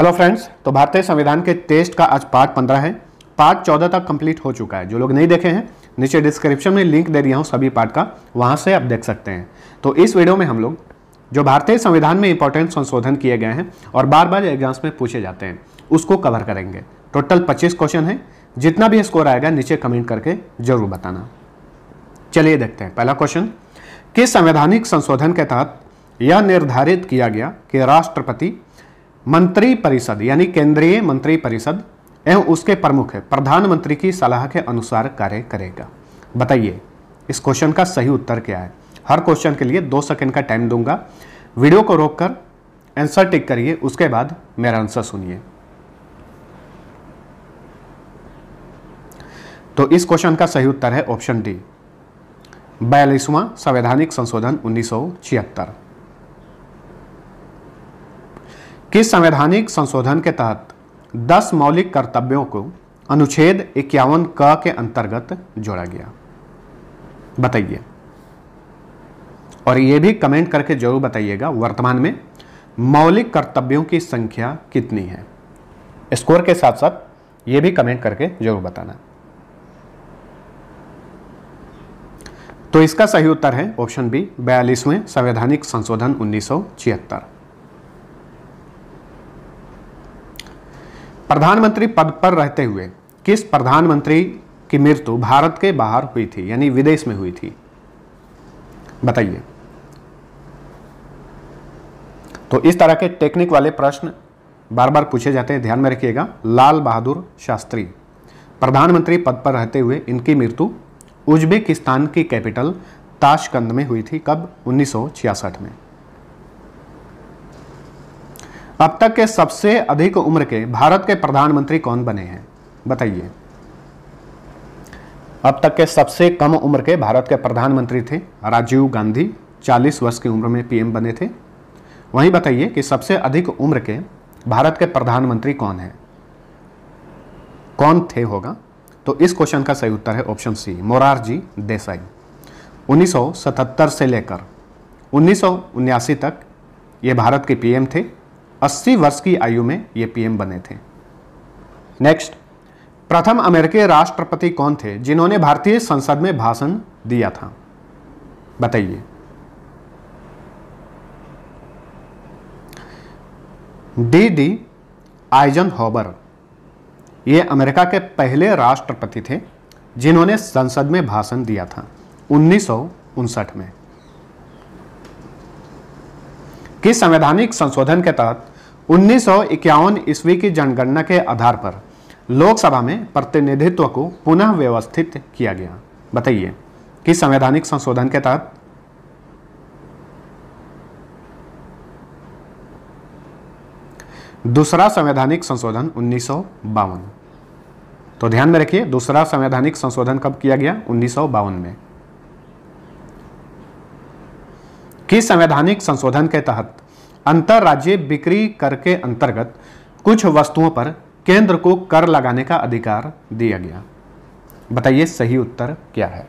hello friends तो भारतीय संविधान के टेस्ट का आज पार्ट पंद्रह है पार्ट चौदह तक कंप्लीट हो चुका है जो लोग नहीं देखे हैं नीचे डिस्क्रिप्शन में लिंक दे दिया हूँ सभी पार्ट का वहाँ से आप देख सकते हैं तो इस वीडियो में हम लोग जो भारतीय संविधान में इंपॉर्टेंट संशोधन किए गए हैं और बार बार एग्जाम्स में पूछे जाते हैं उसको कवर करेंगे टोटल पच्चीस क्वेश्चन है जितना भी स्कोर आएगा नीचे कमेंट करके जरूर बताना चलिए देखते हैं पहला क्वेश्चन किस संवैधानिक संशोधन के तहत यह निर्धारित किया गया कि राष्ट्रपति मंत्री परिषद यानी केंद्रीय मंत्री परिषद एवं उसके प्रमुख प्रधानमंत्री की सलाह के अनुसार कार्य करेगा बताइए इस क्वेश्चन का सही उत्तर क्या है हर क्वेश्चन के लिए दो सेकंड का टाइम दूंगा वीडियो को रोककर आंसर टिक करिए उसके बाद मेरा आंसर सुनिए तो इस क्वेश्चन का सही उत्तर है ऑप्शन डी बयालीसवां संवैधानिक संशोधन उन्नीस कि संवैधानिक संशोधन के तहत दस मौलिक कर्तव्यों को अनुच्छेद इक्यावन क के अंतर्गत जोड़ा गया बताइए और ये भी कमेंट करके जरूर बताइएगा वर्तमान में मौलिक कर्तव्यों की संख्या कितनी है स्कोर के साथ साथ ये भी कमेंट करके जरूर बताना तो इसका सही उत्तर है ऑप्शन बी बयालीसवें संवैधानिक संशोधन उन्नीस प्रधानमंत्री पद पर रहते हुए किस प्रधानमंत्री की मृत्यु भारत के बाहर हुई थी यानी विदेश में हुई थी बताइए तो इस तरह के टेक्निक वाले प्रश्न बार बार पूछे जाते हैं ध्यान में रखिएगा लाल बहादुर शास्त्री प्रधानमंत्री पद पर रहते हुए इनकी मृत्यु उज्बेकिस्तान की कैपिटल ताशकंद में हुई थी कब 1966 में अब तक के सबसे अधिक उम्र के भारत के प्रधानमंत्री कौन बने हैं बताइए अब तक के सबसे कम उम्र के भारत के प्रधानमंत्री थे राजीव गांधी 40 वर्ष की उम्र में पीएम बने थे वहीं बताइए कि सबसे अधिक उम्र के भारत के प्रधानमंत्री कौन हैं कौन थे होगा तो इस क्वेश्चन का सही उत्तर है ऑप्शन सी मोरारजी देसाई 1977 से लेकर उन्नीस तक ये भारत के पीएम थे 80 वर्ष की आयु में ये पीएम बने थे नेक्स्ट प्रथम अमेरिकी राष्ट्रपति कौन थे जिन्होंने भारतीय संसद में भाषण दिया था बताइए डी डी आइजन हॉबर ये अमेरिका के पहले राष्ट्रपति थे जिन्होंने संसद में भाषण दिया था उन्नीस में किस संवैधानिक संशोधन के तहत उन्नीस ईस्वी की जनगणना के आधार पर लोकसभा में प्रतिनिधित्व को पुनः व्यवस्थित किया गया बताइए कि संवैधानिक संशोधन के तहत दूसरा संवैधानिक संशोधन उन्नीस तो ध्यान में रखिए दूसरा संवैधानिक संशोधन कब किया गया उन्नीस में किस संवैधानिक संशोधन के तहत अंतरराज्य बिक्री कर के अंतर्गत कुछ वस्तुओं पर केंद्र को कर लगाने का अधिकार दिया गया बताइए सही उत्तर क्या है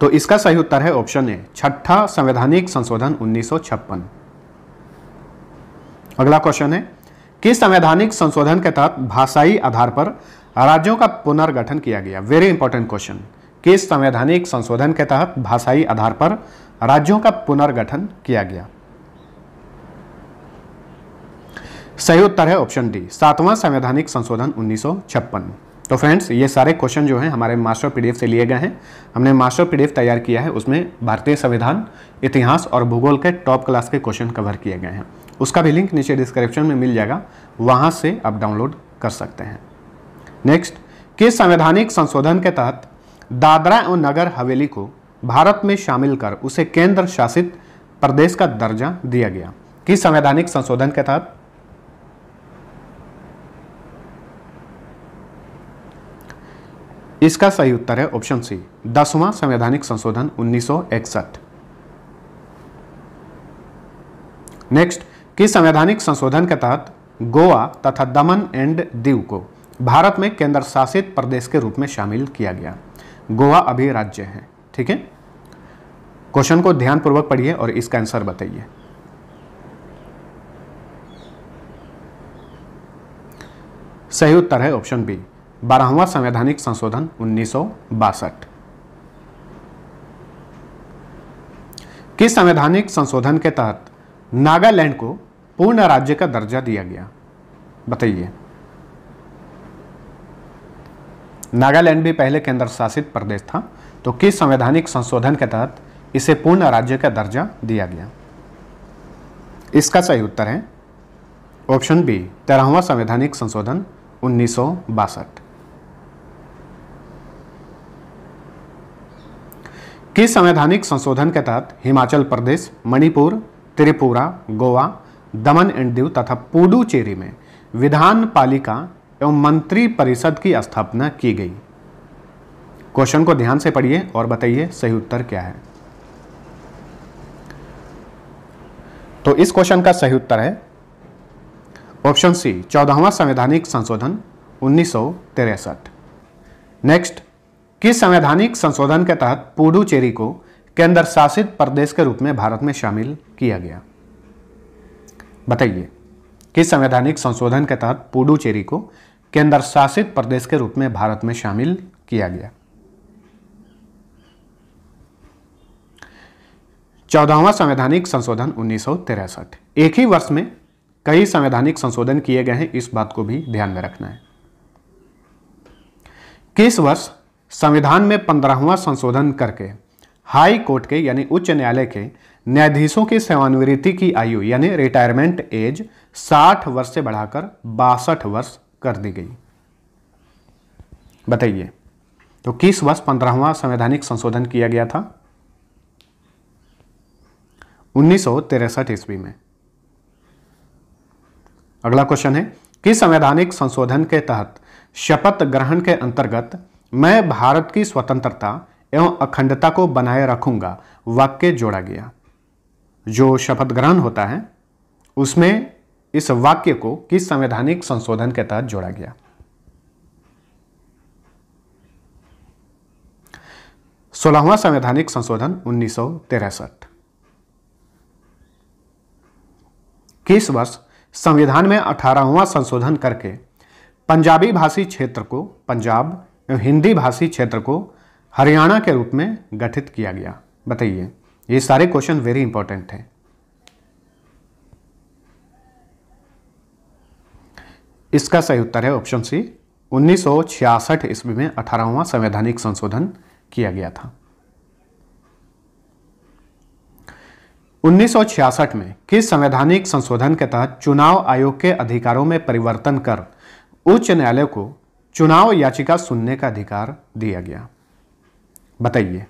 तो इसका सही उत्तर है ऑप्शन ए छठा संवैधानिक संशोधन 1956 अगला क्वेश्चन है किस संवैधानिक संशोधन के तहत भाषाई आधार पर राज्यों का पुनर्गठन किया गया वेरी इंपॉर्टेंट क्वेश्चन के संवैधानिक संशोधन के तहत भाषाई आधार पर राज्यों का पुनर्गठन किया गया सही उत्तर है ऑप्शन डी सातवां संवैधानिक संशोधन 1956 तो फ्रेंड्स ये सारे क्वेश्चन जो हैं हमारे मास्टर पीडीएफ से लिए गए हैं हमने मास्टर पीडीएफ तैयार किया है उसमें भारतीय संविधान इतिहास और भूगोल के टॉप क्लास के क्वेश्चन कवर किए गए हैं उसका भी लिंक नीचे डिस्क्रिप्शन में मिल जाएगा वहाँ से आप डाउनलोड कर सकते हैं नेक्स्ट किस संवैधानिक संशोधन के तहत दादरा और नगर हवेली को भारत में शामिल कर उसे केंद्र शासित प्रदेश का दर्जा दिया गया किस संवैधानिक संशोधन के तहत इसका सही उत्तर है ऑप्शन सी दसवां संवैधानिक संशोधन उन्नीस नेक्स्ट किस संवैधानिक संशोधन के तहत गोवा तथा दमन एंड दीव को भारत में केंद्र शासित प्रदेश के रूप में शामिल किया गया गोवा अभी राज्य है ठीक है क्वेश्चन को ध्यानपूर्वक पढ़िए और इसका आंसर बताइए सही उत्तर है ऑप्शन बी बारहवा संवैधानिक संशोधन उन्नीस किस संवैधानिक संशोधन के तहत नागालैंड को पूर्ण राज्य का दर्जा दिया गया बताइए नागालैंड भी पहले केंद्र शासित प्रदेश था तो किस संवैधानिक संशोधन के तहत इसे पूर्ण राज्य का दर्जा दिया गया इसका सही उत्तर है ऑप्शन बी तेरहवा संवैधानिक संशोधन उन्नीस किस संवैधानिक संशोधन के तहत हिमाचल प्रदेश मणिपुर त्रिपुरा गोवा दमन एंड दीव तथा पुडुचेरी में विधान पालिका एवं मंत्री परिषद की स्थापना की गई क्वेश्चन को ध्यान से पढ़िए और बताइए सही उत्तर क्या है तो इस क्वेश्चन का सही उत्तर है ऑप्शन सी चौदहवा संवैधानिक संशोधन उन्नीस नेक्स्ट किस संवैधानिक संशोधन के तहत पुडुचेरी को केंद्र शासित प्रदेश के रूप में भारत में शामिल किया गया बताइए किस संवैधानिक संशोधन के तहत पुडुचेरी को केंद्र शासित प्रदेश के रूप में भारत में शामिल किया गया चौदहवा संवैधानिक संशोधन उन्नीस एक ही वर्ष में कई संवैधानिक संशोधन किए गए हैं इस बात को भी ध्यान में रखना है किस वर्ष संविधान में पंद्रहवा संशोधन करके हाई कोर्ट के यानी उच्च न्यायालय के न्यायाधीशों की सेवानिवृत्ति की आयु यानी रिटायरमेंट एज 60 वर्ष से बढ़ाकर बासठ वर्ष कर दी गई बताइए तो किस वर्ष पंद्रहवा संवैधानिक संशोधन किया गया था उन्नीस ईस्वी में अगला क्वेश्चन है किस संवैधानिक संशोधन के तहत शपथ ग्रहण के अंतर्गत मैं भारत की स्वतंत्रता एवं अखंडता को बनाए रखूंगा वाक्य जोड़ा गया जो शपथ ग्रहण होता है उसमें इस वाक्य को किस संवैधानिक संशोधन के तहत जोड़ा गया सोलहवां संवैधानिक संशोधन उन्नीस किस वर्ष संविधान में अठारहवां संशोधन करके पंजाबी भाषी क्षेत्र को पंजाब एवं हिंदी भाषी क्षेत्र को हरियाणा के रूप में गठित किया गया बताइए ये सारे क्वेश्चन वेरी इंपॉर्टेंट हैं इसका सही उत्तर है ऑप्शन सी उन्नीस सौ छियासठ ईस्वी में अठारहवां संवैधानिक संशोधन किया गया था 1966 में किस संवैधानिक संशोधन के तहत चुनाव आयोग के अधिकारों में परिवर्तन कर उच्च न्यायालय को चुनाव याचिका सुनने का अधिकार दिया गया बताइए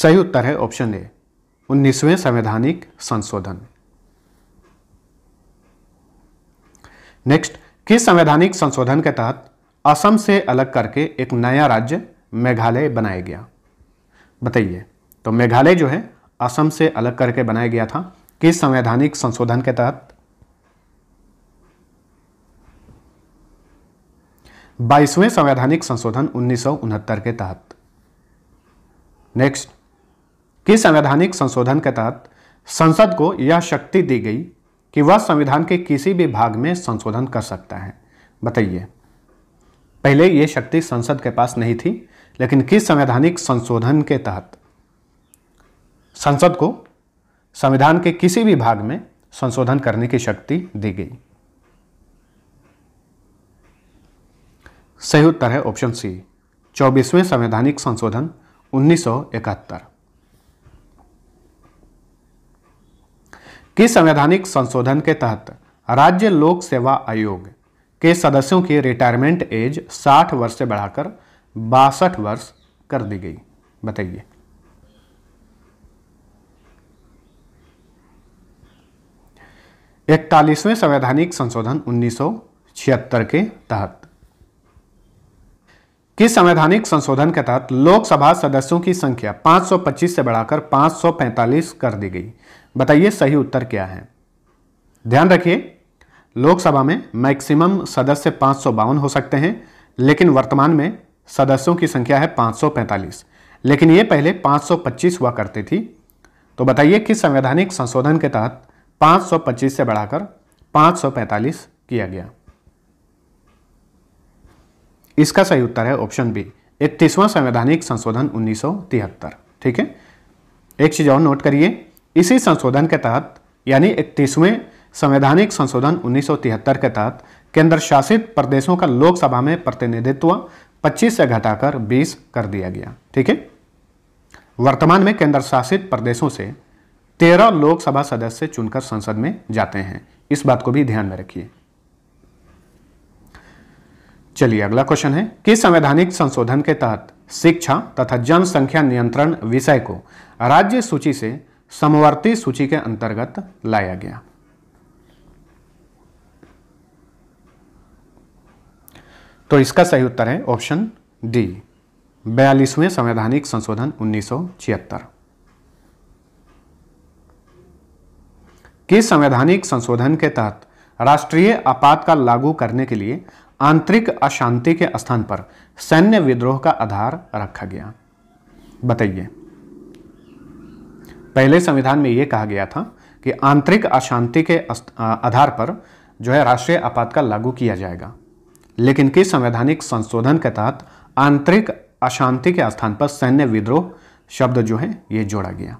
सही उत्तर है ऑप्शन ए उन्नीसवें संवैधानिक संशोधन नेक्स्ट किस संवैधानिक संशोधन के तहत असम से अलग करके एक नया राज्य मेघालय बनाया गया बताइए तो मेघालय जो है असम से अलग करके बनाया गया था किस संवैधानिक संशोधन के तहत बाईसवें संवैधानिक संशोधन उन्नीस के तहत नेक्स्ट कि संवैधानिक संशोधन के तहत संसद को यह शक्ति दी गई कि वह संविधान के किसी भी भाग में संशोधन कर सकता है बताइए पहले यह शक्ति संसद के पास नहीं थी लेकिन किस संवैधानिक संशोधन के तहत संसद को संविधान के किसी भी भाग में संशोधन करने की शक्ति दी गई सही उत्तर है ऑप्शन सी चौबीसवें संवैधानिक संशोधन इकहत्तर कि संवैधानिक संशोधन के तहत राज्य लोक सेवा आयोग के सदस्यों की रिटायरमेंट एज 60 वर्ष से बढ़ाकर बासठ वर्ष कर दी गई बताइए इकतालीसवें संवैधानिक संशोधन 1976 के तहत किस संवैधानिक संशोधन के तहत लोकसभा सदस्यों की संख्या 525 से बढ़ाकर 545 कर दी गई बताइए सही उत्तर क्या है ध्यान रखिए लोकसभा में मैक्सिमम सदस्य पाँच हो सकते हैं लेकिन वर्तमान में सदस्यों की संख्या है 545 लेकिन ये पहले 525 हुआ करती थी तो बताइए कि संवैधानिक संशोधन के तहत 525 से बढ़ाकर 545 किया गया इसका सही उत्तर है ऑप्शन बी इकतीसवां संवैधानिक संशोधन 1973 ठीक है एक चीज और नोट करिए इसी संशोधन के तहत यानी इकतीसवें संवैधानिक संशोधन 1973 के तहत केंद्र शासित प्रदेशों का लोकसभा में प्रतिनिधित्व 25 से घटाकर 20 कर दिया गया ठीक है वर्तमान में केंद्र शासित प्रदेशों से 13 लोकसभा सदस्य चुनकर संसद में जाते हैं इस बात को भी ध्यान में रखिए चलिए अगला क्वेश्चन है कि संवैधानिक संशोधन के तहत शिक्षा तथा जनसंख्या नियंत्रण विषय को राज्य सूची से समवर्ती सूची के अंतर्गत लाया गया तो इसका सही उत्तर है ऑप्शन डी बयालीसवें संवैधानिक संशोधन उन्नीस किस संवैधानिक संशोधन के तहत राष्ट्रीय आपातकाल लागू करने के लिए आंतरिक अशांति के स्थान पर सैन्य विद्रोह का आधार रखा गया बताइए पहले संविधान में ये कहा गया था कि आंतरिक अशांति के आधार पर जो है राष्ट्रीय आपातकाल लागू किया जाएगा लेकिन किस संवैधानिक संशोधन के तहत आंतरिक अशांति के स्थान पर सैन्य विद्रोह शब्द जो है ये जोड़ा गया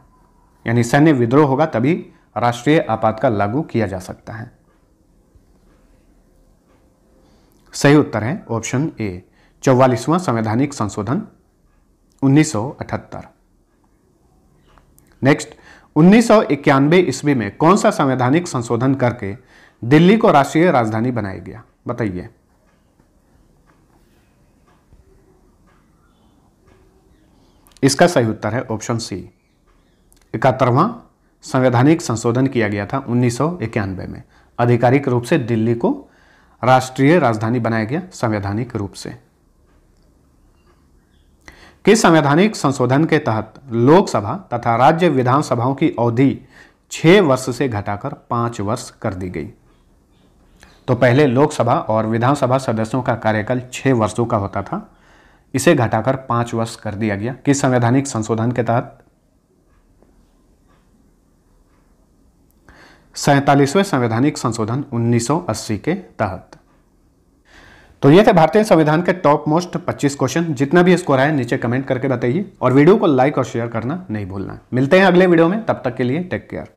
यानी सैन्य विद्रोह होगा तभी राष्ट्रीय आपातकाल लागू किया जा सकता है सही उत्तर है ऑप्शन ए चौवालीसवां संवैधानिक संशोधन उन्नीस नेक्स्ट उन्नीस सौ ईस्वी में कौन सा संवैधानिक संशोधन करके दिल्ली को राष्ट्रीय राजधानी बनाया गया बताइए इसका सही उत्तर है ऑप्शन सी इकहत्तरवा संवैधानिक संशोधन किया गया था उन्नीस में आधिकारिक रूप से दिल्ली को राष्ट्रीय राजधानी बनाया गया संवैधानिक रूप से कि संवैधानिक संशोधन के तहत लोकसभा तथा राज्य विधानसभाओं की अवधि छह वर्ष से घटाकर पांच वर्ष कर दी गई तो पहले लोकसभा और विधानसभा सदस्यों का कार्यकाल छह वर्षों का होता था इसे घटाकर पांच वर्ष कर दिया गया किस संवैधानिक संशोधन के तहत सैतालीसवें संवैधानिक संशोधन 1980 के तहत तो ये थे भारतीय संविधान के टॉप मोस्ट 25 क्वेश्चन जितना भी स्कोर आए नीचे कमेंट करके बताइए और वीडियो को लाइक और शेयर करना नहीं भूलना मिलते हैं अगले वीडियो में तब तक के लिए टेक केयर